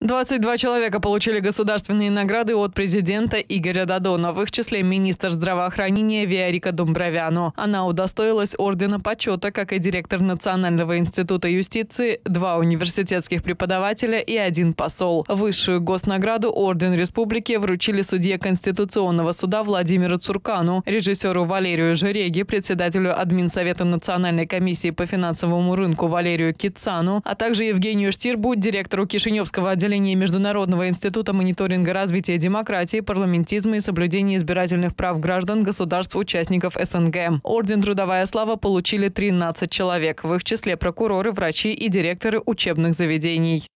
22 человека получили государственные награды от президента Игоря Дадона, в их числе министр здравоохранения Виарика Думбровяну. Она удостоилась Ордена Почета, как и директор Национального института юстиции, два университетских преподавателя и один посол. Высшую госнаграду Орден Республики вручили судье Конституционного суда Владимиру Цуркану, режиссеру Валерию Жереги, председателю Админсовета Национальной комиссии по финансовому рынку Валерию Кицану, а также Евгению Штирбу, директору Кишиневского отдела подразделение Международного института мониторинга развития демократии, парламентизма и соблюдения избирательных прав граждан государств-участников СНГ. Орден «Трудовая слава» получили 13 человек, в их числе прокуроры, врачи и директоры учебных заведений.